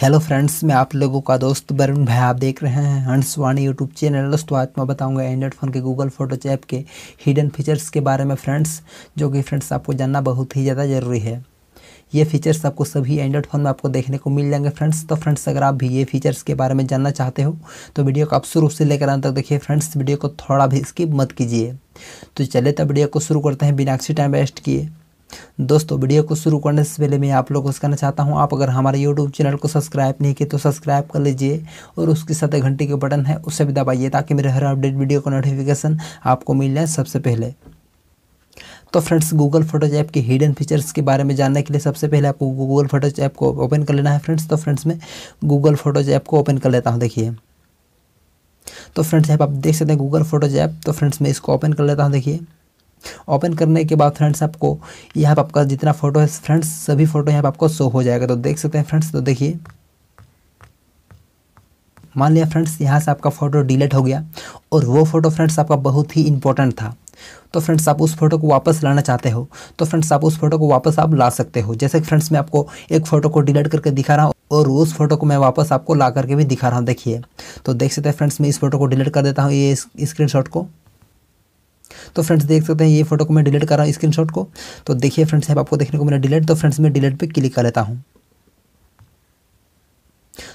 hello friends मैं आप लोगों का दोस्त वरुण भाई आप देख रहे हैं हंसवाणी यूट्यूब चैनल दोस्तों आज मैं बताऊंगा एंड्रॉइड फ़ोन के गूगल फोटो ऐप के हिडन फीचर्स के बारे में फ्रेंड्स जो कि फ्रेंड्स आपको जानना बहुत ही ज़्यादा ज़रूरी है ये फीचर्स आपको सभी एंड्रॉइड फ़ोन में आपको देखने को मिल जाएंगे फ्रेंड्स तो फ्रेंड्स अगर आप भी ये फीचर्स के बारे में जानना चाहते हो तो वीडियो को आप शुरू से लेकर अंत तक देखिए फ्रेंड्स वीडियो को थोड़ा भी स्किप मत कीजिए तो चले तो वीडियो को शुरू करते हैं बिना एक्सी टाइम वेस्ट किए दोस्तों वीडियो को शुरू करने से पहले मैं आप लोगों को कहना चाहता हूँ आप अगर हमारे यूट्यूब चैनल को सब्सक्राइब नहीं किए तो सब्सक्राइब कर लीजिए और उसके साथ घंटे के बटन है उसे भी दबाइए ताकि मेरे हर अपडेट वीडियो का नोटिफिकेशन आपको मिल जाए सबसे पहले तो फ्रेंड्स गूगल फोटोज ऐप के हिडन फीचर्स के बारे में जानने के लिए सबसे पहले आपको गूगल फोटोज ऐप को ओपन कर लेना है फ्रेंड्स तो फ्रेंड्स मैं गूगल फोटोज ऐप को ओपन कर लेता हूँ देखिए तो फ्रेंड्स ऐप आप देख सकते हैं गूगल फोटोज ऐप तो फ्रेंड्स मैं इसको ओपन कर लेता हूँ देखिए ओपन करने के बाद फ्रेंड्स आपको यहाँ पर आपका जितना फोटो है फ्रेंड्स सभी फोटो यहाँ पर आपको शो हो जाएगा तो देख सकते हैं फ्रेंड्स तो देखिए मान लिया फ्रेंड्स यहाँ से आपका फ़ोटो डिलीट हो गया और वो फ़ोटो फ्रेंड्स आपका बहुत ही इंपॉर्टेंट था तो फ्रेंड्स आप उस फोटो को वापस लाना चाहते हो तो फ्रेंड्स आप उस फोटो को वापस आप ला सकते हो जैसे कि फ्रेंड्स मैं आपको एक फ़ोटो को डिलीट करके दिखा रहा हूँ और उस फोटो को मैं वापस आपको ला करके भी दिखा रहा हूँ देखिए तो देख सकते हैं फ्रेंड्स मैं इस फोटो को डिलीट कर देता हूँ ये स्क्रीनशॉट को तो फ्रेंड्स देख सकते हैं ये फोटो को मैं डिलीट कर रहा हूँ स्क्रीन को तो देखिए फ्रेंड्स आपको देखने को मिला डिलीट तो फ्रेंड्स मैं डिलीट पर क्लिक कर लेता हूँ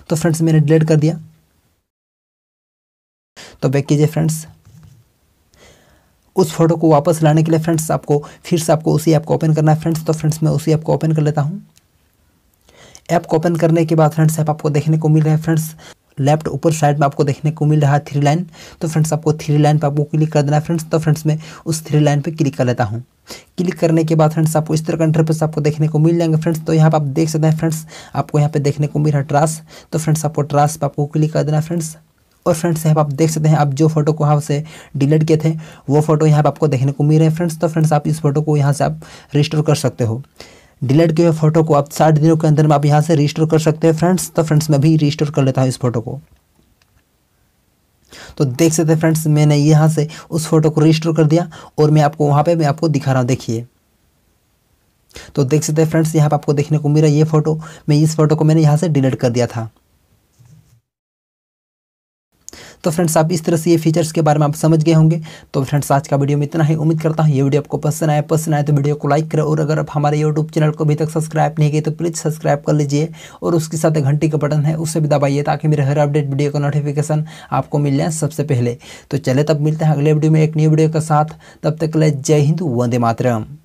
तो फ्रेंड्स मैंने डिलीट कर दिया तो बैक कीजिए फ्रेंड्स उस फोटो को वापस लाने के लिए फ्रेंड्स आपको फिर से आपको उसी ऐप को ओपन करना है फ्रेंड्स तो फ्रेंड्स मैं उसी ऐप को ओपन कर लेता हूँ ऐप को ओपन करने के बाद फ्रेंड्स ऐप आपको देखने को मिल रहा है फ्रेंड्स लेफ्ट ऊपर साइड में आपको देखने को मिल रहा है थ्री लाइन तो फ्रेंड्स आपको थ्री लाइन पर आपको क्लिक कर देना है फ्रेंड्स तो फ्रेंड्स मैं उस थ्री लाइन पर क्लिक कर लेता हूँ क्लिक करने के बाद फ्रेंड्स आपको इस तरह का इंटरफेस आपको देखने को मिल जाएंगे फ्रेंड्स तो यहाँ पर आप देख सकते हैं फ्रेंड्स आपको यहाँ पे देखने को मिल रहा है ट्रास तो फ्रेंड्स आपको ट्रास पर आपको क्लिक कर देना है फ्रेंड्स और फ्रेंड्स यहाँ पर आप देख सकते हैं आप जो फोटो को यहाँ से डिलीट किए थे वो फोटो यहाँ पर आपको देखने को मिल रहे हैं फ्रेंड्स तो फ्रेंड्स आप इस फोटो को यहाँ से आप रिस्टोर कर सकते हो डिलीट किए हुए फोटो को आप साठ दिनों के अंदर में आप यहाँ से रजिस्टर कर सकते हैं फ्रेंड्स तो फ्रेंड्स मैं भी रजिस्टर कर लेता हूँ इस फोटो को तो देख सकते हैं फ्रेंड्स मैंने यहाँ से उस फोटो को रजिस्टर कर दिया और मैं आपको वहाँ पे मैं आपको दिखा रहा हूँ देखिए तो देख सकते हैं फ्रेंड्स यहाँ पर आपको देखने को मिला ये फोटो मैं इस फोटो को मैंने यहाँ से डिलीट कर दिया था तो फ्रेंड्स आप इस तरह से ये फीचर्स के बारे में आप समझ गए होंगे तो फ्रेंड्स आज का वीडियो में इतना ही उम्मीद करता हूँ ये वीडियो आपको पसंद आया पसंद आए तो वीडियो को लाइक करें और अगर आप हमारे यूट्यूब चैनल को अभी तक सब्सक्राइब नहीं किए तो प्लीज़ सब्सक्राइब कर लीजिए और उसके साथ घंटी का बटन है उसे भी दबाइए ताकि मेरे हर अपडेट वीडियो का नोटिफिकेशन आपको मिल जाए सबसे पहले तो चले तब मिलते हैं अगले वीडियो में एक नई वीडियो के साथ तब तक ले जय हिंद वंदे मातरम